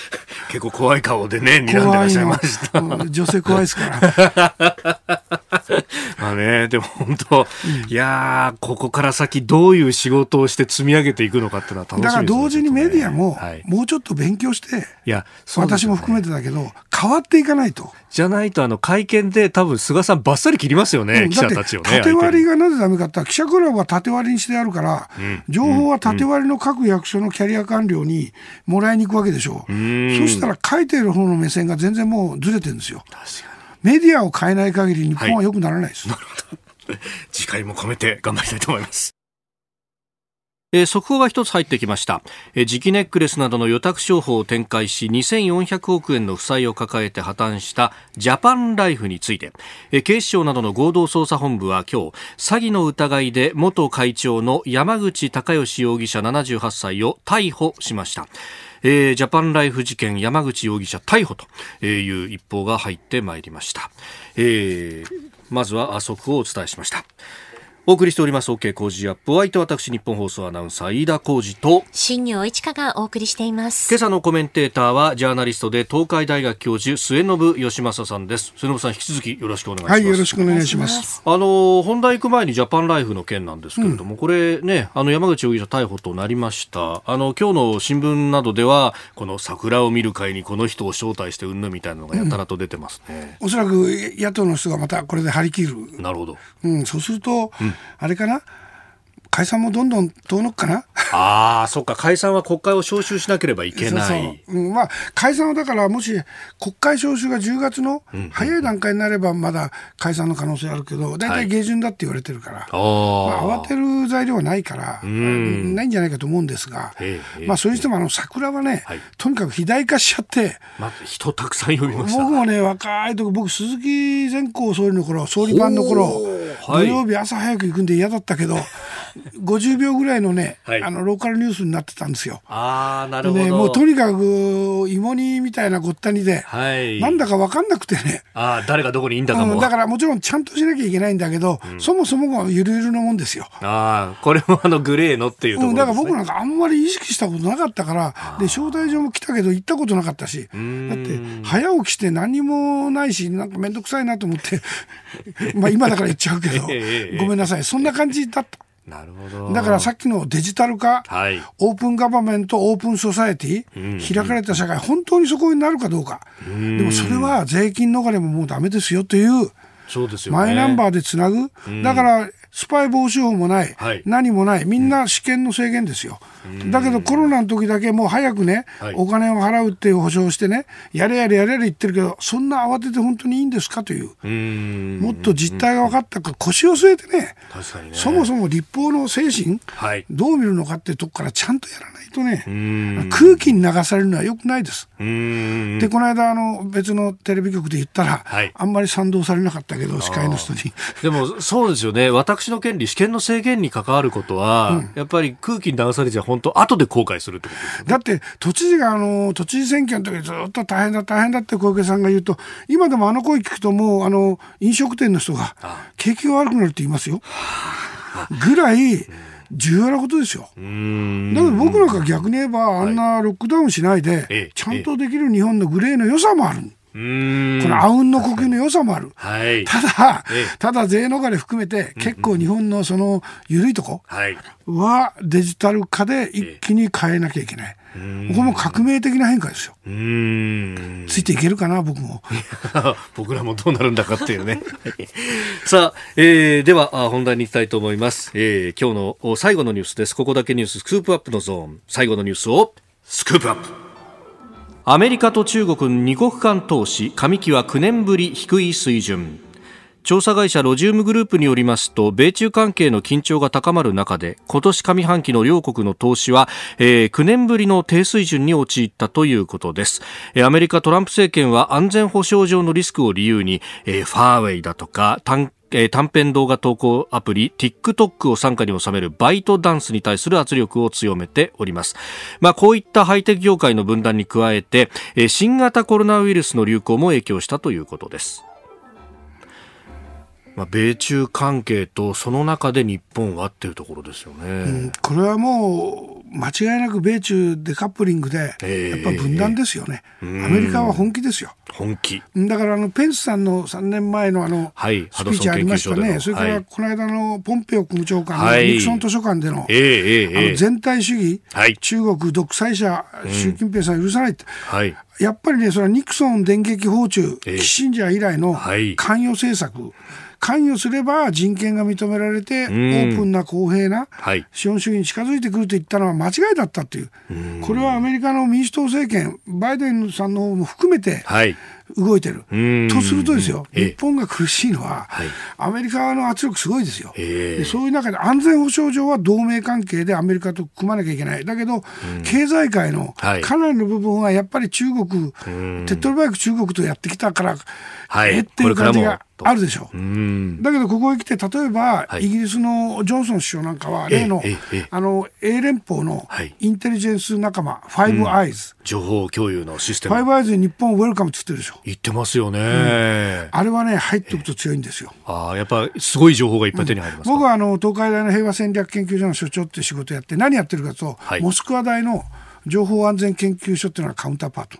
結構怖い顔でね睨んでらっしゃいました、女性怖いですから まあね、でも本当、いやここから先どういう仕事をして積み上げていくのかっていうのは楽しみ、ね、だから同時にメディアも、はい、もうちょっと勉強して、いや、ね、私も含めてだけど、変わっていかないと。じゃないと、あの、会見で多分菅さんばっさり切りますよね、うん、記者たちをね。縦割りがなぜだめかって記者クラブは縦割りにしてあるから、うん、情報は縦割りの各役所のキャリア官僚にもらいに行くわけでしょう。うそしたら書いてる方の目線が全然もうずれてるんですよ。確かにメディアを変えない限り日本は良くならないです。はい、次回も込めて頑張りたいと思います。えー、速報が一つ入ってきました、えー、磁気ネックレスなどの予託商法を展開し2400億円の負債を抱えて破綻したジャパンライフについて、えー、警視庁などの合同捜査本部は今日詐欺の疑いで元会長の山口隆義容疑者78歳を逮捕しましたえー、ジャパンライフ事件山口容疑者逮捕という一報が入ってまいりました、えー、まずは速報をお伝えしましたお送りしております OK 工事アップお相手私日本放送アナウンサー飯田浩司と新業一華がお送りしています今朝のコメンテーターはジャーナリストで東海大学教授末延義正さんです末延さん引き続きよろしくお願いしますはいよろしくお願いしますあの本題行く前にジャパンライフの件なんですけれども、うん、これねあの山口容疑者逮捕となりましたあの今日の新聞などではこの桜を見る会にこの人を招待してうんぬみたいなのがやたらと出てますね、うん、おそらく野党の人がまたこれで張り切るなるほどうんそうすると、うんあれかな解散もどんどん遠のくかな。ああ、そっか、解散は国会を召集しなければいけない。そうそううん、まあ、解散はだから、もし国会召集が10月の早い段階になれば、まだ解散の可能性あるけど、大体下旬だって言われてるから、はい、まあ、慌てる材料はないから、ないんじゃないかと思うんですが、まあ、それにしてもあの桜はね、はい、とにかく肥大化しちゃって、ま人たくさん呼びまし僕もね、若い時僕、鈴木前高総理の頃総理版の頃、土曜日朝早く行くんで嫌だったけど、50秒ぐらいのね、はい、あのローカルニュースになってたんですよ。ああ、なるほど、ね。もうとにかく芋煮みたいなごった煮で、はい、なんだか分かんなくてね。ああ、誰がどこにいんだかも、うん、だからもちろんちゃんとしなきゃいけないんだけど、うん、そもそもがゆるゆるのもんですよ。ああ、これもあのグレーのっていうところ、ね、うん、だから僕なんかあんまり意識したことなかったから、で招待状も来たけど行ったことなかったし、だって早起きして何もないし、なんか面倒くさいなと思って、まあ今だから言っちゃうけど、ごめんなさい、そんな感じだった。なるほどだからさっきのデジタル化、はい、オープンガバメントオープンソサエティ、うんうん、開かれた社会本当にそこになるかどうか、うでもそれは税金逃れももうだめですよというそうですよ、ね、マイナンバーでつなぐ、だからスパイ防止法もない、はい、何もない、みんな私権の制限ですよ。だけどコロナの時だけもう早くね、はい、お金を払うっていう保証をしてね、やれやれやれやれ言ってるけど、そんな慌てて本当にいいんですかという、うもっと実態が分かったか、腰を据えてね、ねそもそも立法の精神、はい、どう見るのかっていうとこからちゃんとやらないとね、空気に流されるのはよくないです。で、この間あの、別のテレビ局で言ったら、はい、あんまり賛同されなかったけど、司会の人に。でもそうですよね私私の権利、私権の制限に関わることは、やっぱり空気に流されちゃ本当、後で後悔するってことす、ね、だって、都知事があの、都知事選挙の時ずっと大変だ、大変だって小池さんが言うと、今でもあの声聞くと、もうあの飲食店の人が、景気が悪くなるって言いますよ。ぐらい、重要なことですよ。だけど僕なんか逆に言えば、あんなロックダウンしないで、ちゃんとできる日本のグレーの良さもある。このあうんの呼吸の良さもある、はい、ただ、ただ税逃れ含めて結構日本のその緩いとこはデジタル化で一気に変えなきゃいけない。ここも革命的な変化ですよ。ついていけるかな、僕も。僕らもどうなるんだかっていうね。さあ、えー、では本題に行きたいと思います、えー。今日の最後のニュースです。ここだけニューススクープアップのゾーン。最後のニュースをスクープアップ。アメリカと中国二国間投資上期は9年ぶり低い水準調査会社ロジウムグループによりますと米中関係の緊張が高まる中で今年上半期の両国の投資は、えー、9年ぶりの低水準に陥ったということですアメリカトランプ政権は安全保障上のリスクを理由に、えー、ファーウェイだとか短えー、短編動画投稿アプリ TikTok を傘下に収めるバイトダンスに対する圧力を強めております。まあ、こういったハイテク業界の分断に加えて、えー、新型コロナウイルスの流行も影響したということです。まあ、米中関係とその中で日本はっていうところですよね、うん、これはも間違いなく米中デカップリングでやっぱ分断ですよね、えー、アメリカは本気ですよ本気だからあのペンスさんの3年前のあのスピーチありましたね、はい、それからこの間のポンペオ国務長官のニクソン図書館でのはい、あの全体主義、はい、中国独裁者習近平さん許さないって、うんやっぱりね、それはニクソン電撃訪中、キッシンジャー以来の関与政策、関与すれば人権が認められて、オープンな公平な資本主義に近づいてくると言ったのは間違いだったという、これはアメリカの民主党政権、バイデンさんの方も含めて、動いてる。とするとですよ、日本が苦しいのは、アメリカの圧力すごいですよ、で。そういう中で安全保障上は同盟関係でアメリカと組まなきゃいけない。だけど、経済界のかなりの部分はやっぱり中国、手っ取り早く中国とやってきたから、えっていう感じが。と。あるでしょう。だけどここへ来て例えば、イギリスのジョンソン首相なんかは例の,、あの英連邦のインテリジェンス仲間、ファイブアイズ、情報共有のシステムファイブアイズに日本ウェルカムっつってるでしょ言ってますよね、あれはね入っておくと強いんですよ、ああやっぱすごい情報がいっぱい手に入ります僕はあの東海大の平和戦略研究所の所長っていう仕事やって何やってるかと、モスクワ大の情報安全研究所っていうのはカウンターパート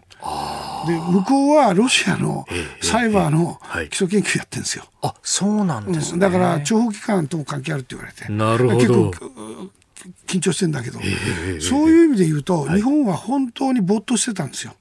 で向こうはロシアのサイバーの基礎研究やってるんですよ。あそうなんです、ね、だから諜報機関とも関係あるって言われてなるほど結構緊張してんだけど、そういう意味で言うと、日本は本当に没頭してたんですよ。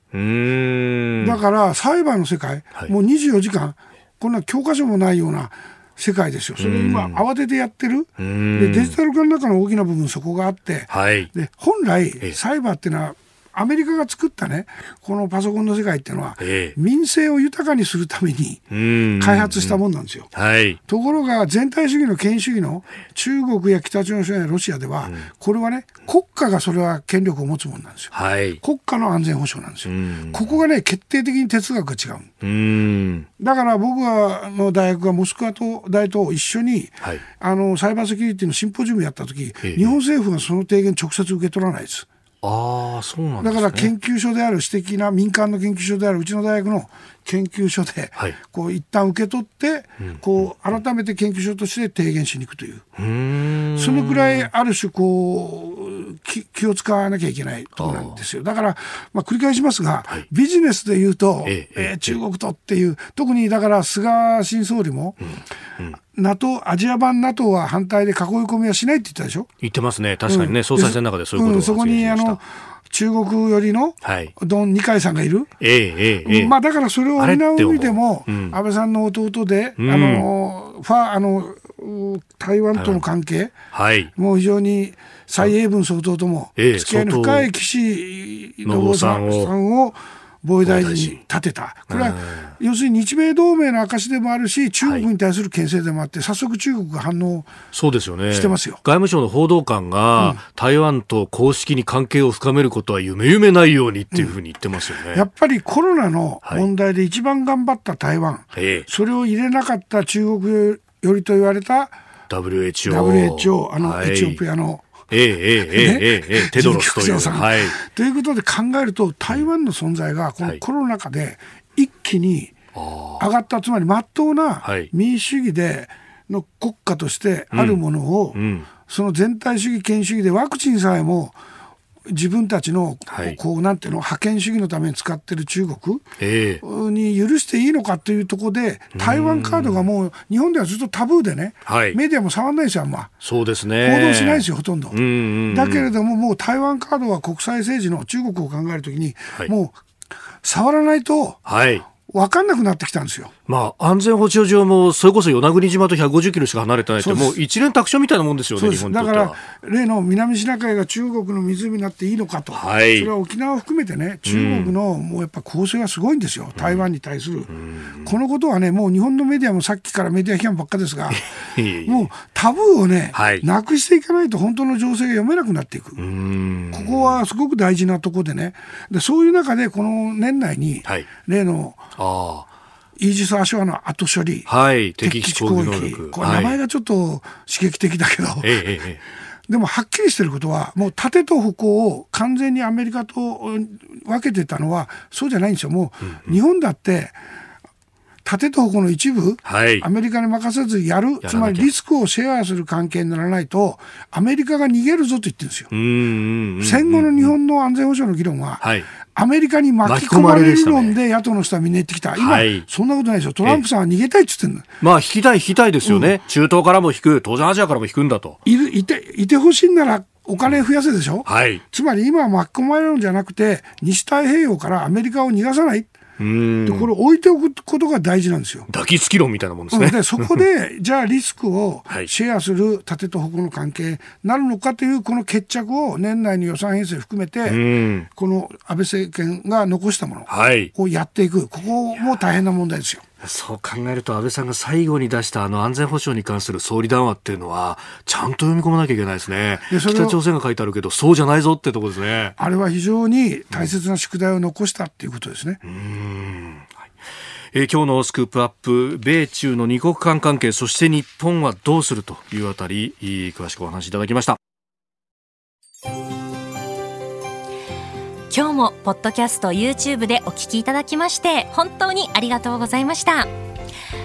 だからサイバーの世界、もう24時間こんな教科書もないような世界ですよ。それ今慌ててやってる。でデジタル化の中の大きな部分そこがあって、で本来サイバーっていうのはアメリカが作ったね、このパソコンの世界っていうのは、ええ、民生を豊かにするために開発したもんなんですよ。はい、ところが、全体主義の権威主義の中国や北朝鮮やロシアでは、うん、これはね、国家がそれは権力を持つもんなんですよ。はい、国家の安全保障なんですよ。ここがね、決定的に哲学が違う。うんだから僕はの大学がモスクワと大と一緒に、はい、あのサイバーセキュリティのシンポジウムやった時、え、日本政府がその提言直接受け取らないです。あそうなん、ね、だから研究所である私的な民間の研究所であるうちの大学の研究所で、はい、こう一旦受け取って、うん、こう改めて研究所として提言しに行くという、うそのぐらいある種こう気気を使わなきゃいけないとこなんですよだから、まあ、繰り返しますが、はい、ビジネスでいうと、えええー、中国とっていう特にだから菅新総理も、うんうん NATO、アジア版 NATO は反対で囲い込みはしないって言ったでしょ言ってますね、確かにね、うん、総裁選の中でそういうことを、うん、そこにあの中国寄りのドン・二階さんがいる、えええまあ、だからそれを補う意味でも、安倍さんの弟で、あのファあの台湾との関係、はい、もう非常に蔡英文総統とも付き合いの深い岸信夫さんを。防衛大臣に立てた、これは要するに日米同盟の証でもあるし、中国に対する牽制でもあって、早速、中国が反応してますよ、ね、外務省の報道官が、台湾と公式に関係を深めることは夢夢ないようにっていうふうに言ってますよね、うん、やっぱりコロナの問題で一番頑張った台湾、はい、それを入れなかった中国寄りと言われた WHO, WHO あのエチオピアの。はいえええええテドロスという。はい、ということで考えると、台湾の存在がこのコロナ禍で一気に上がった、はい、つまりまっとうな民主主義での国家としてあるものを、うんうん、その全体主義、権主義でワクチンさえも、うん自分たちの、こうなんていうの覇権主義のために使っている中国に許していいのかというところで台湾カードがもう日本ではずっとタブーでね、メディアも触んないですよあんまそうです、ね、報道しないですよほとんどだけれどももう台湾カードは国際政治の中国を考えるときに、もう触らないと分かんなくなってきたんですよ。まあ、安全保障上もそれこそ与那国島と150キロしか離れてないってもう一連卓上みたいなもんですよねだから例の南シナ海が中国の湖になっていいのかと、はい、それは沖縄を含めてね中国のもうやっぱ構成がすごいんですよ、うん、台湾に対する、うん、このことはねもう日本のメディアもさっきからメディア批判ばっかですが もうタブーをね、はい、なくしていかないと本当の情勢が読めなくなっていく、ここはすごく大事なところでねでそういう中でこの年内に、はい、例のああイージス・アショアの後処理、はい、敵基地攻撃これ名前がちょっと刺激的だけど、はい、でもはっきりしてることはもう盾と歩行を完全にアメリカと分けてたのはそうじゃないんですよもう日本だって、縦と矛の一部、はい、アメリカに任せずやるつまりリスクをシェアする関係にならないとアメリカが逃げるぞと言ってるんですよ。戦後の日本の安全保障の議論は、はい、アメリカに巻き込まれる理論で野党の人はみんな言ってきた、今、はい、そんなことないですよ、トランプさんは逃げたいっつってんだ、まあ、引きたい、引きたいですよね、うん、中東からも引く、当然アジアからも引くんだと。いいていてほしいならお金増やせでしょ、はい、つまり今は巻き込まれるんじゃなくて西太平洋からアメリカを逃がさないでこれ置いておくことが大事なんですよ。抱きつき論みたいなもんですね。でそこで じゃあリスクをシェアする盾と矛の関係なるのかというこの決着を年内に予算編成含めてこの安倍政権が残したものをやっていくここも大変な問題ですよ。そう考えると安倍さんが最後に出したあの安全保障に関する総理談話っていうのはちゃんと読み込まなきゃいけないですね北朝鮮が書いてあるけどそうじゃないぞってとこですねあれは非常に大切な宿題を残したっていうことですね。うんえー、今日のスクープアップ米中の二国間関係そして日本はどうするというあたり詳しくお話しいただきました。今日もポッドキャスト YouTube でお聞きいただきまして本当にありがとうございました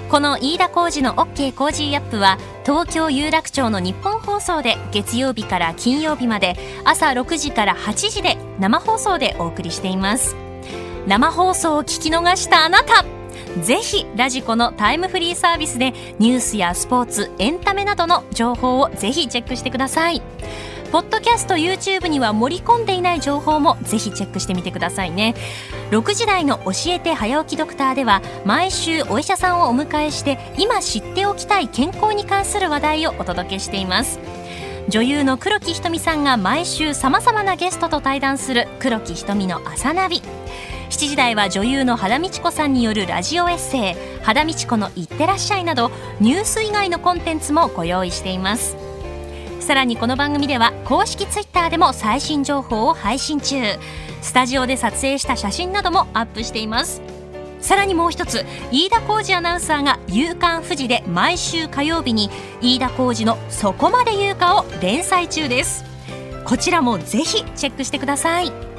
この飯田浩二の OK コージーアップは東京有楽町の日本放送で月曜日から金曜日まで朝6時から8時で生放送でお送りしています生放送を聞き逃したあなたぜひラジコのタイムフリーサービスでニュースやスポーツエンタメなどの情報をぜひチェックしてくださいポッドキャスト YouTube には盛り込んでいない情報もぜひチェックしてみてくださいね6時台の「教えて早起きドクター」では毎週お医者さんをお迎えして今知っておきたい健康に関する話題をお届けしています女優の黒木ひとみさんが毎週さまざまなゲストと対談する黒木ひとみの朝ナビ7時台は女優の原道子さんによるラジオエッセイ「原道子のいってらっしゃい」などニュース以外のコンテンツもご用意していますさらにこの番組では公式ツイッターでも最新情報を配信中スタジオで撮影した写真などもアップしていますさらにもう一つ飯田浩二アナウンサーが「夕刊富士」で毎週火曜日に飯田浩二の「そこまで言うか」を連載中ですこちらもぜひチェックしてください